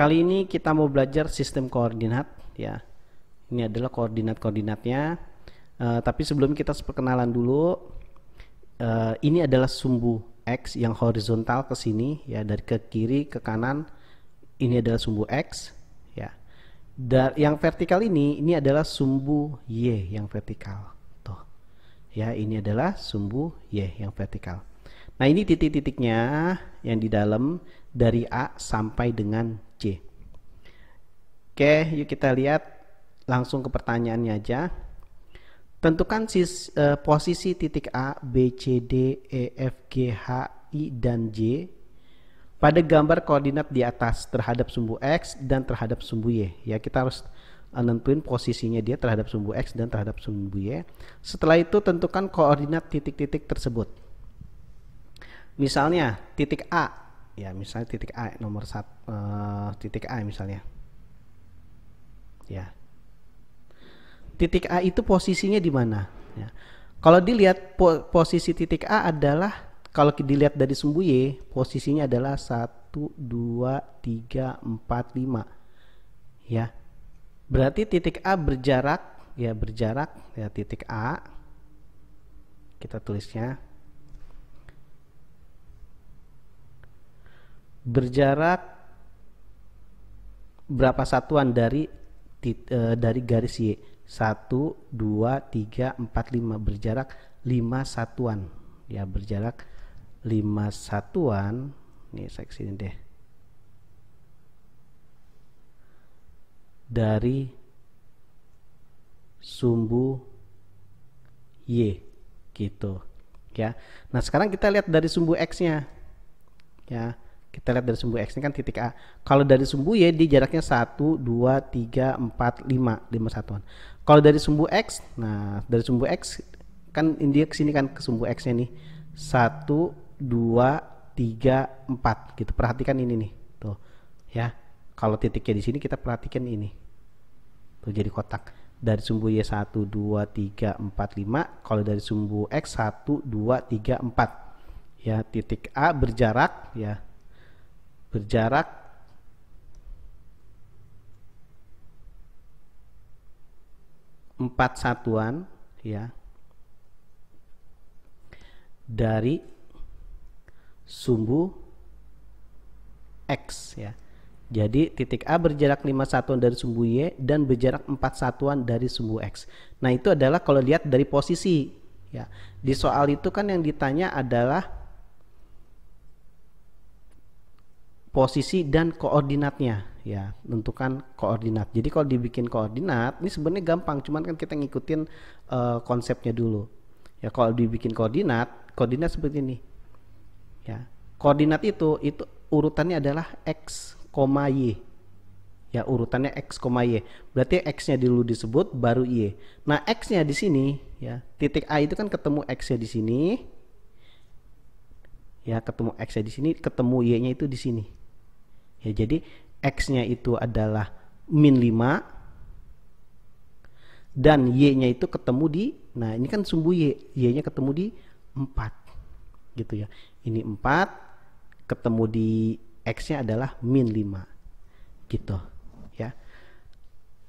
Kali ini kita mau belajar sistem koordinat ya. Ini adalah koordinat-koordinatnya. Uh, tapi sebelum kita perkenalan dulu, uh, ini adalah sumbu x yang horizontal ke sini ya dari ke kiri ke kanan. Ini adalah sumbu x ya. Dan yang vertikal ini ini adalah sumbu y yang vertikal. Tuh. Ya, ini adalah sumbu y yang vertikal. Nah, ini titik-titiknya yang di dalam dari A sampai dengan C. Oke, yuk kita lihat langsung ke pertanyaannya aja. Tentukan sis, eh, posisi titik A, B, C, D, E, F, G, H, I, dan J pada gambar koordinat di atas terhadap sumbu X dan terhadap sumbu Y. Ya, kita harus e, nentuin posisinya dia terhadap sumbu X dan terhadap sumbu Y. Setelah itu tentukan koordinat titik-titik tersebut. Misalnya titik A ya misalnya titik A nomor satu uh, eh, titik A misalnya ya titik A itu posisinya di mana ya. kalau dilihat po posisi titik A adalah kalau dilihat dari sumbu Y posisinya adalah 1 2 3 4 5 ya berarti titik A berjarak ya berjarak ya titik A kita tulisnya berjarak berapa satuan dari eh, dari garis Y? 1 2 3 4 5 berjarak 5 satuan. Ya, berjarak 5 satuan. ini saya kesini deh. Dari sumbu Y gitu ya. Nah, sekarang kita lihat dari sumbu X-nya. Ya. Kita lihat dari sumbu X ini kan titik A. Kalau dari sumbu Y, di jaraknya 1, 2, 3, 4, 5. 5 satuan. Kalau dari sumbu X, nah dari sumbu X, kan ini dia kesini kan ke sumbu X-nya nih. 1, 2, 3, 4. Gitu. Perhatikan ini nih. Tuh. Ya. Kalau titiknya di sini kita perhatikan ini. Tuh jadi kotak dari sumbu Y 1, 2, 3, 4, 5 kalau dari sumbu X 1, 2, 3, 4 ya titik A berjarak ya berjarak empat satuan ya dari sumbu X ya. Jadi titik A berjarak lima satuan dari sumbu Y dan berjarak empat satuan dari sumbu X. Nah itu adalah kalau lihat dari posisi ya. Di soal itu kan yang ditanya adalah posisi dan koordinatnya ya tentukan koordinat jadi kalau dibikin koordinat ini sebenarnya gampang cuman kan kita ngikutin uh, konsepnya dulu ya kalau dibikin koordinat koordinat seperti ini ya koordinat itu itu urutannya adalah x, y ya urutannya x, y berarti x-nya dulu disebut baru y nah x-nya di sini ya titik a itu kan ketemu x-nya di sini ya ketemu x-nya di sini ketemu y-nya itu di sini Ya, jadi X-nya itu adalah min 5 dan Y-nya itu ketemu di nah ini kan sumbu Y, Y-nya ketemu di 4 gitu ya. Ini 4 ketemu di X-nya adalah min 5 gitu ya.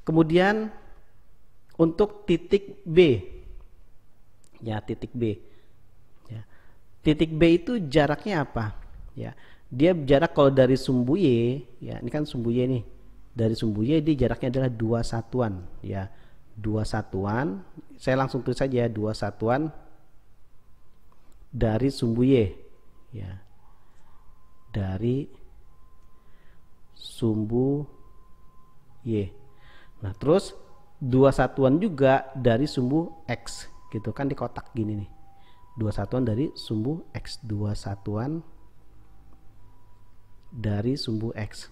Kemudian untuk titik B ya titik B ya. titik B itu jaraknya apa ya dia jarak kalau dari sumbu y, ya ini kan sumbu y nih dari sumbu Y dia jaraknya adalah dua satuan ya dua satuan saya langsung tulis saja ya, dua satuan dari sumbu y, ya dari Sumbu Y nah terus dua satuan juga dari Sumbu X gitu kan di kotak gini nih dua satuan dari Sumbu X dua satuan dari sumbu X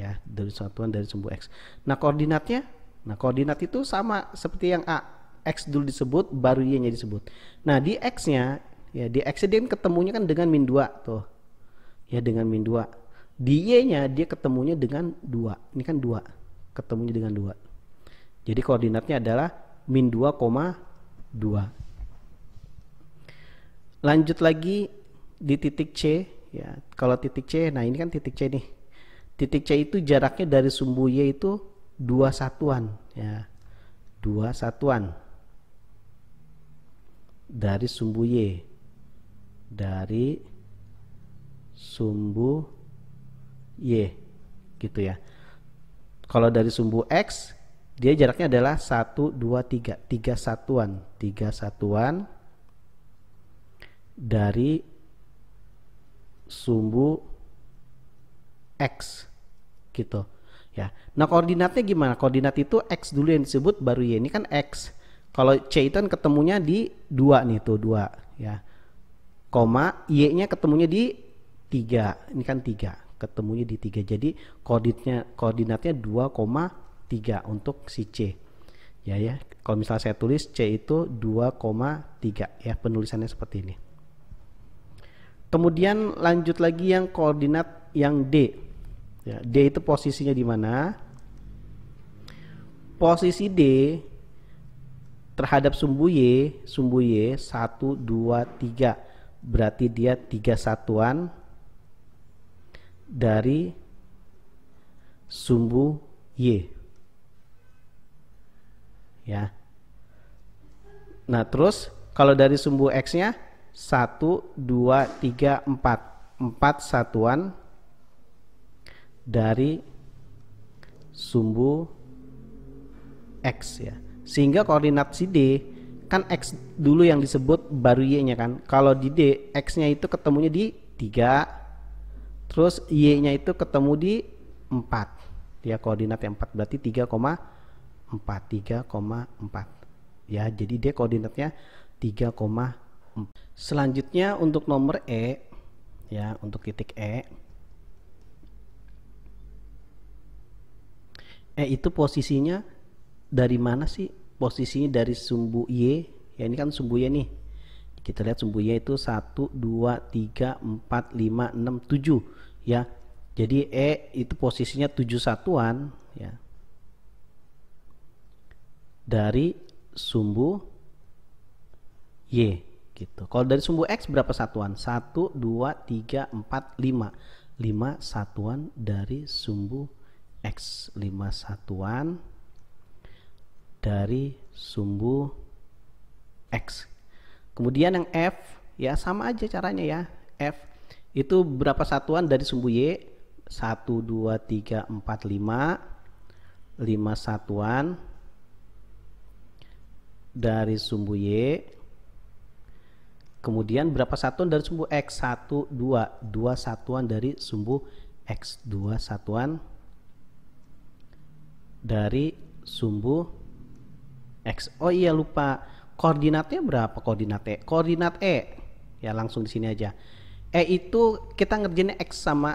ya dari satuan dari sumbu X nah koordinatnya nah koordinat itu sama seperti yang A X dulu disebut baru Y nya disebut nah di X nya ya di X dia ketemunya kan dengan min 2 tuh ya dengan min 2 di Y nya dia ketemunya dengan 2 ini kan 2 ketemunya dengan 2 jadi koordinatnya adalah min 2,2 lanjut lagi di titik C ya kalau titik C nah ini kan titik C nih titik C itu jaraknya dari sumbu Y itu dua satuan ya dua satuan dari sumbu Y dari sumbu Y gitu ya kalau dari sumbu X dia jaraknya adalah 1, 2, 3 3 satuan 3 satuan dari sumbu X gitu ya. Nah koordinatnya gimana? Koordinat itu X dulu yang disebut baru Y ini kan X. Kalau C itu kan ketemunya di dua nih tuh dua ya. Koma Y-nya ketemunya di tiga Ini kan 3. Ketemunya di tiga Jadi koordinatnya koordinatnya tiga untuk si C. Ya ya. Kalau misalnya saya tulis C itu dua koma tiga ya penulisannya seperti ini. Kemudian lanjut lagi yang koordinat yang D. Ya, D itu posisinya di mana? Posisi D terhadap sumbu Y, sumbu Y 1 2 3. Berarti dia tiga satuan dari sumbu Y. Ya. Nah, terus kalau dari sumbu X-nya 1, 2, 3, 4 4 satuan dari sumbu X ya sehingga koordinat si D kan X dulu yang disebut baru Y nya kan kalau di D X nya itu ketemunya di 3 terus Y nya itu ketemu di 4 dia koordinat yang 4 berarti 3,4 3,4 ya jadi dia koordinatnya Selanjutnya untuk nomor E ya, untuk titik E. E itu posisinya dari mana sih? Posisinya dari sumbu Y. Ya ini kan sumbu Y nih. Kita lihat sumbu Y itu 1 2 3 4 5 6 7 ya. Jadi E itu posisinya 7 satuan ya. Dari sumbu Y gitu. Kalau dari sumbu X berapa satuan? 1, 2, 3, 4, 5. 5 satuan dari sumbu X. 5 satuan dari sumbu X. Kemudian yang F, ya sama aja caranya ya. F itu berapa satuan dari sumbu Y? 1, 2, 3, 4, 5. 5 satuan dari sumbu Y Kemudian berapa satuan dari sumbu X1, 2, 2 satuan dari sumbu X2 satuan dari sumbu X. Oh iya lupa, koordinatnya berapa koordinat E? Koordinat E. Ya langsung di sini aja. E itu kita ngerjainnya X sama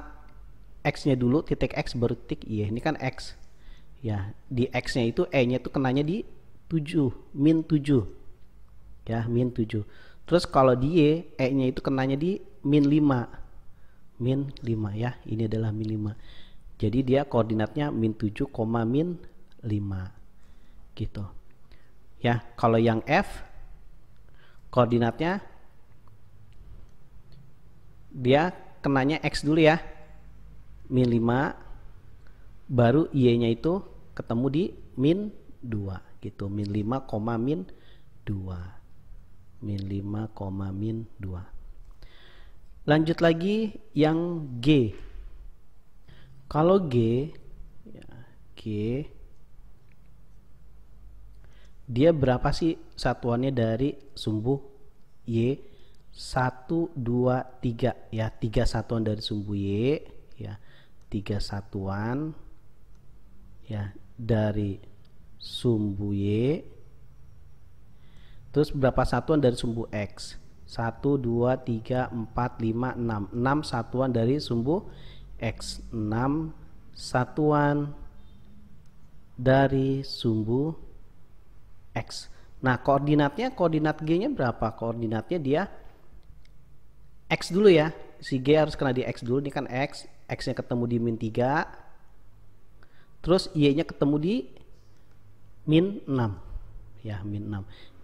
X-nya dulu, titik X baru titik Y. Ini kan X. Ya, di X-nya itu E-nya itu kenanya di 7, min 7. Ya, min 7 Terus kalau dia E-nya itu kenanya di min 5. Min 5 ya. Ini adalah min 5. Jadi dia koordinatnya min 7, min 5. Gitu. Ya, kalau yang F koordinatnya dia kenanya X dulu ya. Min 5 baru Y-nya itu ketemu di min 2 gitu. Min 5, min 2 min 5, min 2 lanjut lagi yang G kalau G ya, G dia berapa sih satuannya dari sumbu Y 1, 2, 3 ya 3 satuan dari sumbu Y ya 3 satuan ya dari sumbu Y Terus berapa satuan dari sumbu X? 1, 2, 3, 4, 5, 6 6 satuan dari sumbu X 6 satuan dari sumbu X Nah koordinatnya koordinat G nya berapa? Koordinatnya dia X dulu ya Si G harus kena di X dulu Ini kan X X nya ketemu di min 3 Terus Y nya ketemu di min 6 ya min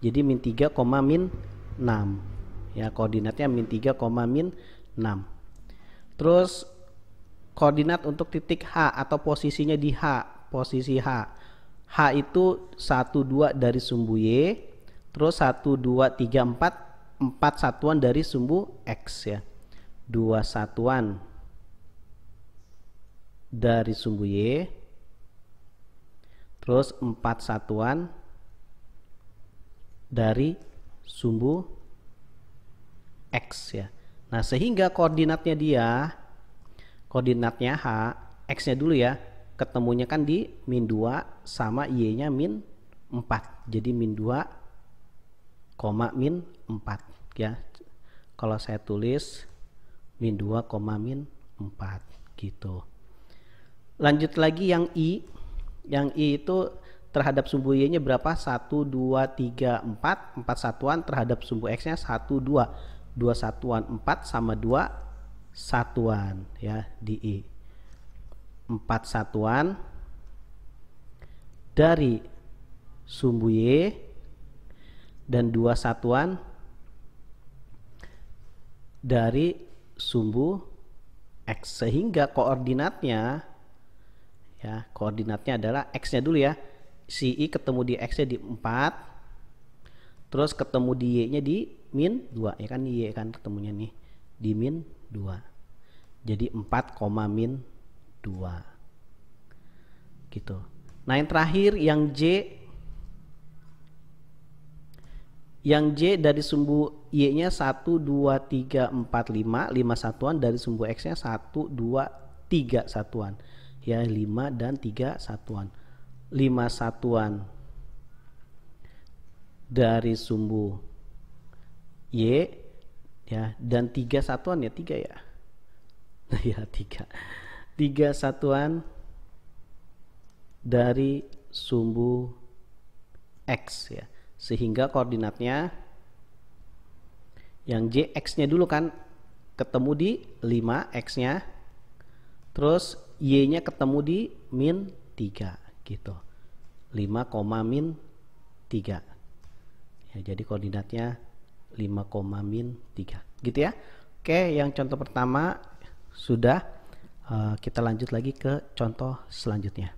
6 jadi min 3, min 6 ya koordinatnya min 3, min 6 terus koordinat untuk titik H atau posisinya di H posisi H H itu 1, 2 dari sumbu Y terus 1, 2, 3, 4 4 satuan dari sumbu X ya 2 satuan dari sumbu Y terus 4 satuan dari sumbu X ya. Nah, sehingga koordinatnya dia koordinatnya H, X-nya dulu ya, ketemunya kan di min 2 sama Y-nya min 4. Jadi min 2, koma min 4 ya. Kalau saya tulis min 2, koma min 4 gitu. Lanjut lagi yang I. Yang I itu terhadap sumbu Y-nya berapa? 1, 2, 3, 4. 4 satuan terhadap sumbu X-nya 1, 2. 2 satuan 4 sama 2 satuan ya di I. 4 satuan dari sumbu Y dan 2 satuan dari sumbu X sehingga koordinatnya ya koordinatnya adalah X-nya dulu ya si I ketemu di X-nya di 4 terus ketemu di Y-nya di min 2 ya kan Y kan ketemunya nih di min 2 jadi 4, min 2 gitu nah yang terakhir yang J yang J dari sumbu Y-nya 1, 2, 3, 4, 5 5 satuan dari sumbu X-nya 1, 2, 3 satuan ya 5 dan 3 satuan lima satuan dari sumbu y ya dan tiga satuan ya tiga ya ya tiga tiga satuan dari sumbu x ya sehingga koordinatnya yang jx nya dulu kan ketemu di 5 x nya terus y nya ketemu di min 3 gitu 5, min 3 ya, jadi koordinatnya 5, min 3 gitu ya oke yang contoh pertama sudah uh, kita lanjut lagi ke contoh selanjutnya